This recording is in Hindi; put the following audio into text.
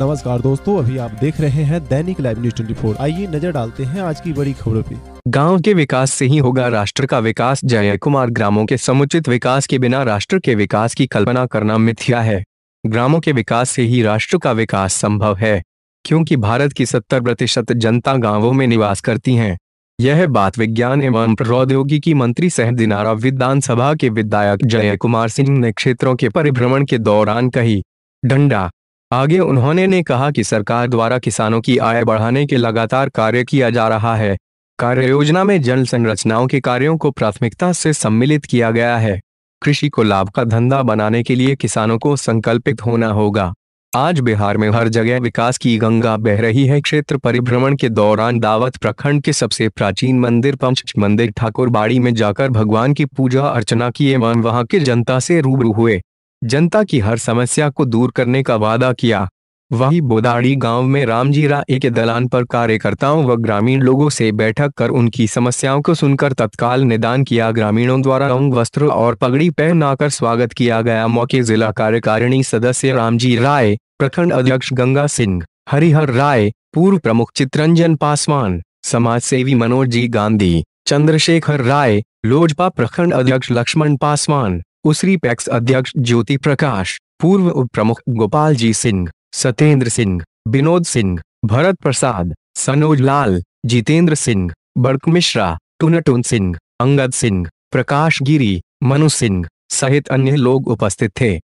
नमस्कार दोस्तों अभी आप देख रहे हैं दैनिक लाइव न्यूज फोर आइए नजर डालते हैं आज की बड़ी खबरों पे गांव के विकास से ही होगा राष्ट्र का विकास जय कुमार ग्रामों के समुचित विकास के बिना राष्ट्र के विकास की कल्पना करना मिथ्या है ग्रामों के विकास से ही राष्ट्र का विकास संभव है क्योंकि भारत की सत्तर प्रतिशत जनता गाँवों में निवास करती है यह बात विज्ञान एवं प्रौद्योगिकी मंत्री सह दिनारा विधानसभा के विधायक जय कुमार सिंह ने क्षेत्रों के परिभ्रमण के दौरान कही डंडा आगे उन्होंने ने कहा कि सरकार द्वारा किसानों की आय बढ़ाने के लगातार कार्य किया जा रहा है कार्य योजना में जल संरचनाओं के कार्यों को प्राथमिकता से सम्मिलित किया गया है कृषि को लाभ का धंधा बनाने के लिए किसानों को संकल्पित होना होगा आज बिहार में हर जगह विकास की गंगा बह रही है क्षेत्र परिभ्रमण के दौरान दावत प्रखंड के सबसे प्राचीन मंदिर पंच मंदिर ठाकुर बाड़ी में जाकर भगवान की पूजा अर्चना की एवं वहां की जनता से रूबरू हुए जनता की हर समस्या को दूर करने का वादा किया वही बोदाड़ी गांव में रामजी राय के दलान पर कार्यकर्ताओं व ग्रामीण लोगों से बैठक कर उनकी समस्याओं को सुनकर तत्काल निदान किया ग्रामीणों द्वारा रंग वस्त्र और पगड़ी पहनाकर स्वागत किया गया मौके जिला कार्यकारिणी सदस्य रामजी राय प्रखंड अध्यक्ष गंगा सिंह हरिहर राय पूर्व प्रमुख चित्रंजन पासवान समाज सेवी मनोज जी गांधी चंद्रशेखर राय लोजपा प्रखंड अध्यक्ष लक्ष्मण पासवान उसरी पैक्स अध्यक्ष ज्योति प्रकाश पूर्व उप प्रमुख गोपाल जी सिंह सत्येंद्र सिंह विनोद सिंह भरत प्रसाद सनोज लाल जितेंद्र सिंह बड़क मिश्रा टुनटुन सिंह अंगद सिंह प्रकाश गिरी मनु सिंह सहित अन्य लोग उपस्थित थे